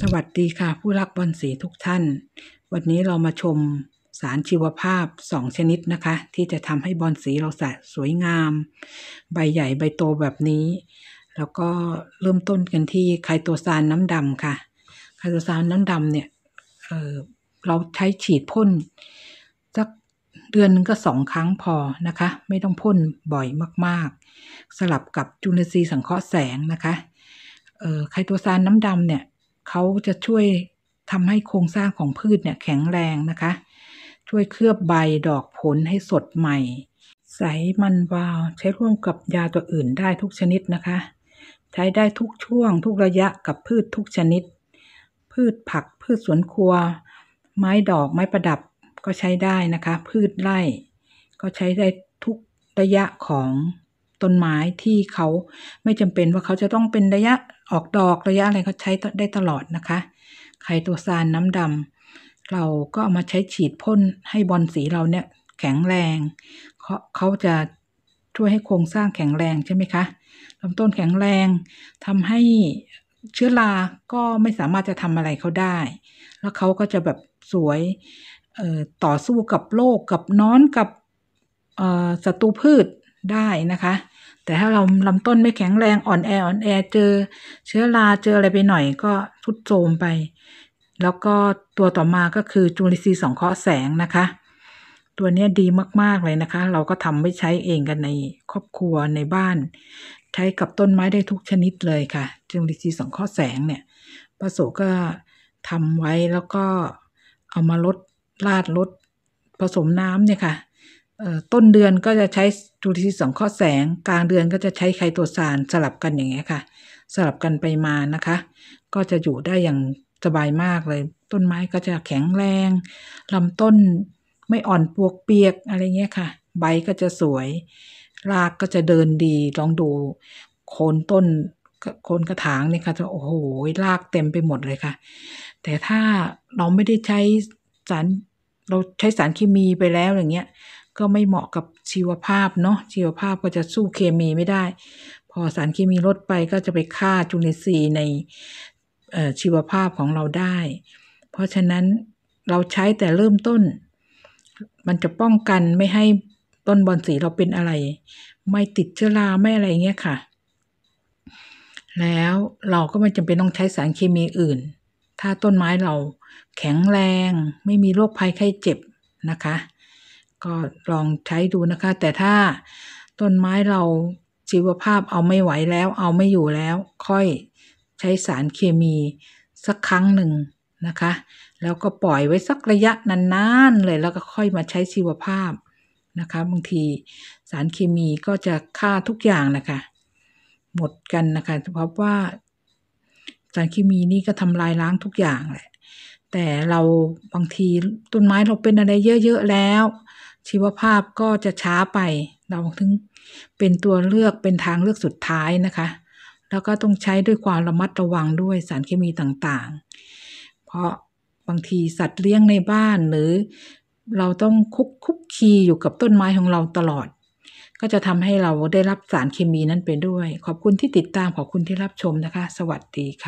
สวัสดีค่ะ ผู้รักบอลสีทุกท่าน วันนี้เรามาชมสารชีวภาพสองชนิดนะคะ ที่จะทำให้บอลสีเราสสวยงาม ใบใหญ่ใบโตแบบนี้ แล้วก็เริ่มต้นกันที่ไคโตซานน้ำดำค่ะไคโตซานน้ำดำเนี่ยเเราใช้ฉีดพ่นเดือนนึงก็สองครั้งพอนะคะ ไม่ต้องพ่นบ่อยมากๆ สลับกับจุลินทรีย์สังเคราะห์แสงนะคะไคโตซานน้ำดำเนี่ยเขาจะช่วยทำให้โครงสร้างของพืชเนี่ยแข็งแรงนะคะ ช่วยเคลือบใบดอกผลให้สดใหม่ ใสมันวาวใช้ร่วมกับยาตัวอื่นได้ทุกชนิดนะคะ ใช้ได้ทุกช่วงทุกระยะกับพืชทุกชนิด พืชผักพืชสวนครัว ไม้ดอกไม้ประดับก็ใช้ได้นะคะ พืชไร่ก็ใช้ได้ทุกระยะของต้นไม้ที่เขาไม่จำเป็นว่าเขาจะต้องเป็นระยะออกดอกระยะอะไรเขาใช้ได้ตลอดนะคะไข่ตัวซานน้ำดำเราก็เอามาใช้ฉีดพ่นให้บอลสีเราเนี่ย แข็งแรงเขาเขาจะช่วยให้โครงสร้างแข็งแรงใช่ไหมคะลำต้นแข็งแรง ทำให้เชื้อราก็ไม่สามารถจะทำอะไรเขาได้ แล้วเขาก็จะแบบสวยต่อสู้กับโรคกกับน้อนกับศัตรูพืชได้นะคะ แต่ถ้าเราลำต้นไม่แข็งแรงอ่อนแออ่อนแอเจอเชื้อราเจออะไรไปหน่อย ก็ทุดโทมไป แล้วก็ตัวต่อมาก็คือ จุลินทรีย์สองเคราะห์แสงนะคะ ตัวนี้ดีมากๆเลยนะคะ เราก็ทำไม่ใช้เองกันในครอบครัวในบ้าน ใช้กับต้นไม้ได้ทุกชนิดเลยค่ะจุลินทรีย์สองเคราะห์แสงเนี่ยประโสก็ทำไว้แล้วก็เอามาลดราดรดผสมน้ำเนี่ยค่ะต้นเดือนก็จะใช้จุลทรีย์สองข้อแสงกลางเดือนก็จะใช้ไตัตสารสลับกันอย่างเงี้ยค่ะสลับกันไปมานะคะ ก็จะอยู่ได้อย่างสบายมากเลย ต้นไม้ก็จะแข็งแรงลำต้นไม่อ่อนปวกเปียกอะไรเงี้ยค่ะใบก็จะสวยรากก็จะเดินดีลองดูโคนต้นโคนกระถางเนี่ยค่ะจะโอ้โหรากเต็มไปหมดเลยค่ะ แต่ถ้าเราไม่ได้ใช้สารเราใช้สารเคมีไปแล้วอย่างเงี้ยก็ไม่เหมาะกับชีวภาพเนาะชีวภาพก็จะสู้เคมีไม่ได้ พอสารเคมีลดไปก็จะไปฆ่าจุลินทรีย์ในชีวภาพของเราได้ เพราะฉะนั้นเราใช้แต่เริ่มต้น มันจะป้องกันไม่ให้ต้นบอนสีเราเป็นอะไร ไม่ติด เชื้อราไม่อะไรเงี้ยค่ะ แล้วเราก็ไม่จำเป็นต้องใช้สารเคมีอื่นถ้าต้นไม้เราแข็งแรงไม่มีโรคภัยไข้เจ็บนะคะ ก็ลองใช้ดูนะคะ แต่ถ้าต้นไม้เราชีวภาพเอาไม่ไหวแล้ว เอาไม่อยู่แล้ว ค่อยใช้สารเคมีสักครั้งหนึ่งนะคะ แล้วก็ปล่อยไว้สักระยะนานๆ เลยแล้วก็ค่อยมาใช้ชีวภาพนะคะ บางทีสารเคมีก็จะฆ่าทุกอย่างนะคะ หมดกันนะคะเพราะว่าสารเคมีนี่ก็ทำลายล้างทุกอย่างแหละ แต่เราบางทีต้นไม้เราเป็นอะไรเยอะๆแล้ว ชีวภาพก็จะช้าไป เราถึงเป็นตัวเลือกเป็นทางเลือกสุดท้ายนะคะ แล้วก็ต้องใช้ด้วยความระมัดระวังด้วยสารเคมีต่างๆ เพราะบางทีสัตว์เลี้ยงในบ้านหรือ เราต้องคุกคุกคีอยู่กับต้นไม้ของเราตลอด ก็จะทำให้เราได้รับสารเคมีนั้นไปด้วย ขอบคุณที่ติดตามขอบคุณที่รับชมนะคะ สวัสดีค่ะ